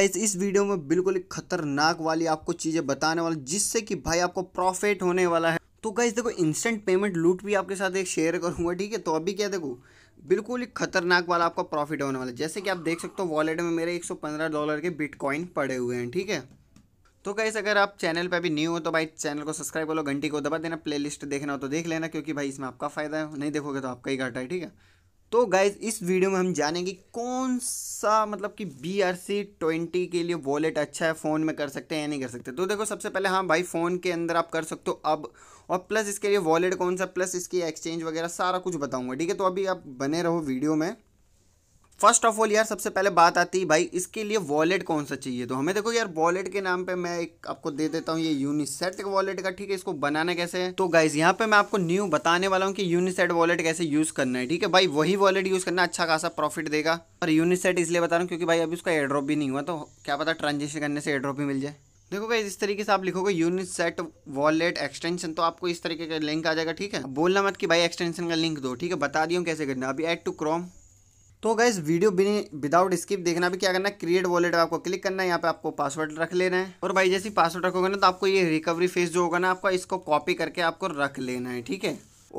guys इस video में बिल्कुल खतरनाक वाली आपको चीज़ें बताने वाला जिससे कि भाई आपको प्रॉफिट होने वाला है तो गाइज देखो इंस्टेंट पेमेंट लूट भी आपके साथ एक शेयर करूंगा ठीक है तो अभी क्या देखो बिल्कुल ही खतरनाक वाला आपका प्रॉफिट होने वाला है जैसे कि आप देख सकते हो वॉलेट में मेरे 115 डॉलर के बिटकॉइन पड़े हुए हैं ठीक है तो गाइस अगर आप चैनल पर अभी न्यू हो तो भाई चैनल को सब्सक्राइब कर लो घंटी को दबा देना प्लेलिस्ट देखना हो तो देख लेना क्योंकि भाई इसमें आपका फ़ायदा है नहीं देखोगे तो आपका ही घाटा है ठीक है तो गाइज इस वीडियो में हम जानेंगे कौन सा मतलब कि बी आर सी ट्वेंटी के लिए वॉलेट अच्छा है फ़ोन में कर सकते हैं या नहीं कर सकते तो देखो सबसे पहले हाँ भाई फ़ोन के अंदर आप कर सकते हो अब और प्लस इसके लिए वॉलेट कौन सा प्लस इसकी एक्सचेंज वगैरह सारा कुछ बताऊंगा ठीक है तो अभी आप बने रहो वीडियो में फर्स्ट ऑफ ऑल यार सबसे पहले बात आती है भाई इसके लिए वॉलेट कौन सा चाहिए तो हमें देखो यार वॉलेट के नाम पे मैं एक आपको दे देता हूँ ये यूनिसेट वॉलेट का ठीक है इसको बनाना कैसे है तो गाइज यहाँ पे मैं आपको न्यू बताने वाला हूँ कि यूनिसेट वॉलेट कैसे यूज़ करना है ठीक है भाई वही वॉलेट यूज़ करना अच्छा खासा प्रॉफिट देगा और यूनिसेट इसलिए बता रहा हूँ क्योंकि भाई अभी उसका एड्रॉप भी नहीं हुआ तो क्या पता ट्रांजेक्शन करने से एड्रॉप भी मिल जाए देखो गाइज इस तरीके से आप लिखोगे यूनिसेट वॉलेट एक्सटेंशन तो आपको इस तरीके का लिंक आ जाएगा ठीक है बोलना मत कि भाई एक्सटेंशन का लिंक दो ठीक है बता दियो कैसे करना अभी ऐड टू क्रोम तो गैस वीडियो बिनी विदाउट स्किप देखना भी क्या करना है क्रिएट वॉलेट आपको क्लिक करना है यहाँ पे आपको पासवर्ड रख लेना है और भाई जैसे पासवर्ड रखोगे ना तो आपको ये रिकवरी फेस जो होगा ना आपका इसको कॉपी करके आपको रख लेना है ठीक है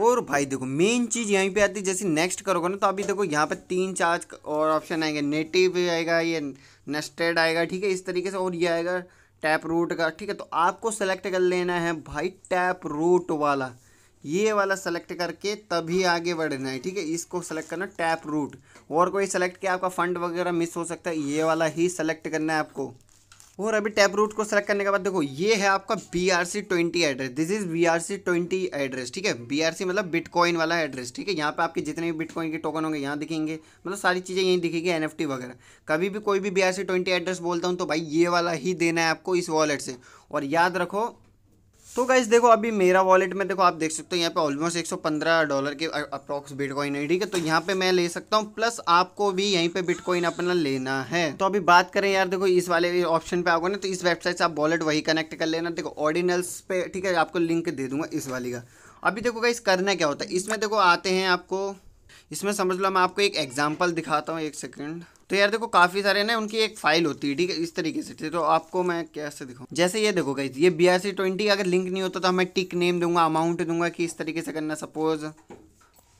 और भाई देखो मेन चीज़ यहीं पे आती है जैसे नेक्स्ट करोगे ना तो अभी देखो यहाँ पे तीन चार्ज और ऑप्शन आएंगे नेटिव आएगा ये नेस्टेड आएगा ठीक है इस तरीके से और ये आएगा टैप रूट का ठीक है तो आपको सेलेक्ट कर लेना है भाई टैप रूट वाला ये वाला सेलेक्ट करके तभी आगे बढ़ना है ठीक है इसको सेलेक्ट करना टैप रूट और कोई सेलेक्ट किया आपका फंड वगैरह मिस हो सकता है ये वाला ही सेलेक्ट करना है आपको और अभी टैप रूट को सेलेक्ट करने के बाद देखो ये है आपका B R C twenty address this is B R C twenty address ठीक है बी आर सी मतलब बिटकॉइन वाला एड्रेस ठीक है यहाँ पे आपके जितने भी बिटकॉइन के टोकन होंगे यहाँ दिखेंगे मतलब सारी चीज़ें यहीं दिखेगी एन एफ टी वगैरह कभी भी कोई भी B R C twenty address बोलता हूँ तो भाई ये वाला ही देना है आपको इस वॉलेट से और याद रखो तो गाइज देखो अभी मेरा वॉलेट में देखो आप देख सकते हो यहाँ पे ऑलमोस्ट 115 डॉलर के अप्रॉक्स बिटकॉइन है ठीक है तो यहाँ पे मैं ले सकता हूँ प्लस आपको भी यहीं पे बिटकॉइन अपना लेना है तो अभी बात करें यार देखो इस वाले ऑप्शन पे आओगे ना तो इस वेबसाइट से आप वॉलेट वही कनेक्ट कर लेना देखो ऑर्डिनल्स पे ठीक है आपको लिंक दे दूंगा इस वाली का अभी देखो गाइज करना क्या होता है इसमें देखो आते हैं आपको इसमें समझ लो मैं आपको एक एग्जाम्पल दिखाता हूँ एक सेकेंड तो यार देखो काफ़ी सारे ना उनकी एक फाइल होती है ठीक है इस तरीके से तो आपको मैं कैसे दिखाऊँ जैसे ये देखो गई ये बी आर सी ट्वेंटी अगर लिंक नहीं होता तो मैं टिक नेम दूंगा अमाउंट दूंगा कि इस तरीके से करना सपोज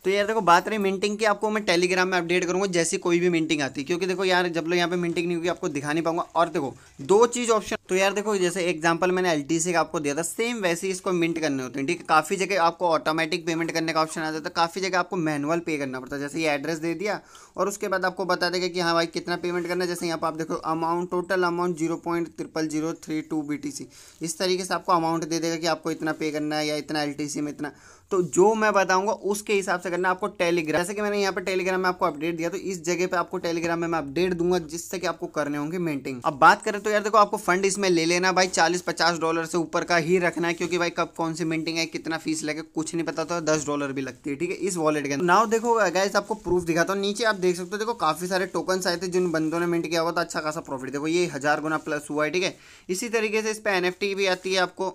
तो यार देखो बात रही मिंटिंग की आपको मैं टेलीग्राम में अपडेट करूँगा जैसी कोई भी मिंटिंग आती है क्योंकि देखो यार जब लोग यहाँ पे मिंटिंग नहीं होगी आपको दिखा नहीं पाऊंगा और देखो दो चीज़ ऑप्शन तो यार देखो जैसे एग्जांपल मैंने एल का आपको दिया था सेम वैसे ही इसको मिंट करने होते हैं ठीक है काफ़ी जगह आपको ऑटोमेटिक पेमेंट करने का ऑप्शन आ जाता है काफ़ी जगह आपको मैनुअल पे करना पड़ता है जैसे ये एड्रेस दे दिया और उसके बाद आपको बता देगा कि हाँ भाई कितना पेमेंट करना है जैसे यहाँ पर आप देखो amount total amount zero point triple zero three two B T C इस तरीके से आपको अमाउंट दे देगा कि आपको इतना पे करना है या इतना एल में इतना तो जो मैं बताऊंगा उसके हिसाब से करना आपको टेलीग्राम जैसे कि मैंने यहाँ पे टेलीग्राम में आपको अपडेट दिया तो इस जगह पे आपको टेलीग्राम में मैं अपडेट दूंगा जिससे कि आपको करने होंगे मेंटेन अब बात करें तो यार देखो आपको फंड इसमें ले लेना भाई चालीस पचास डॉलर से ऊपर का ही रखना है क्योंकि भाई कब कौन सी मेंटिंग है कितना फीस लगे कुछ नहीं पता तो दस डॉलर भी लगती है ठीक है इस वॉलेट के नाव देखो गैस आपको प्रूफ दिखाता हूँ नीचे आप देख सकते हो देखो काफी सारे टोकन्स आए थे जिन बंदों ने मिंट किया हुआ था अच्छा खासा प्रॉफिट देखो ये हजार गुना प्लस हुआ है ठीक है इसी तरीके से इस पर एन भी आती है आपको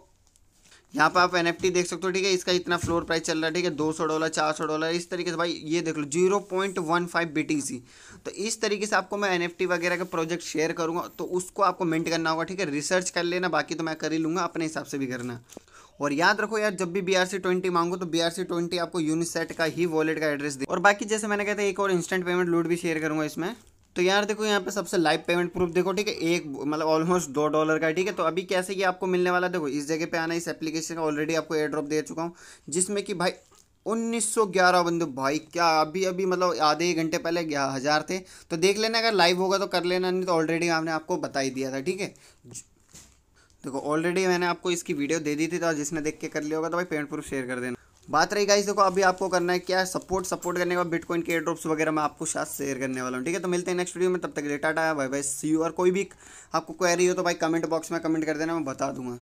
यहाँ पर आप एन देख सकते हो ठीक है इसका इतना फ्लोर प्राइस चल रहा है ठीक है दो सौ डॉलर चार सौ डॉलर इस तरीके से भाई ये देख लो जीरो पॉइंट वन फाइव तो इस तरीके से आपको मैं एन वगैरह का प्रोजेक्ट शेयर करूँगा तो उसको आपको मेंट करना होगा ठीक है रिसर्च कर लेना बाकी तो मैं कर ही लूँगा अपने हिसाब से भी करना और याद रखो यार जब भी बी आर सी ट्वेंटी मांगो तो बी आर सी ट्वेंटी आपको यूनिसेट का ही वॉलेट का एड्रेस दे और बाकी जैसे मैंने कहा था एक और इंस्टेंट पेमेंट लूट भी शेयर करूँगा इसमें तो यार देखो यहाँ पे सबसे लाइव पेमेंट प्रूफ देखो ठीक है एक मतलब ऑलमोस्ट दो डॉलर का ठीक है तो अभी कैसे ये आपको मिलने वाला देखो इस जगह पे आना इस एप्लीकेशन का ऑलरेडी आपको एयर ड्रॉप दे चुका हूँ जिसमें कि भाई 1911 बंदे भाई क्या अभी अभी मतलब आधे एक घंटे पहले हज़ार थे तो देख लेना अगर लाइव होगा तो कर लेना नहीं तो ऑलरेडी हमने आपको बता ही दिया था ठीक है देखो ऑलरेडी मैंने आपको इसकी वीडियो दे दी थी तो जिसने देख के कर लिया होगा तो भाई पेमेंट प्रूफ शेयर कर देना बात रही गाइस देखो अभी आपको करना है क्या सपोर्ट सपोर्ट करने के बाद बिटकॉइन के ड्रॉप्स वगैरह मैं आपको साथ शेयर करने वाला हूँ ठीक है तो मिलते हैं नेक्स्ट वीडियो में तब तक डेटा डाया बाय बाय सी यू और कोई भी आपको क्वेरी हो तो भाई कमेंट बॉक्स में कमेंट कर देना मैं बता दूंगा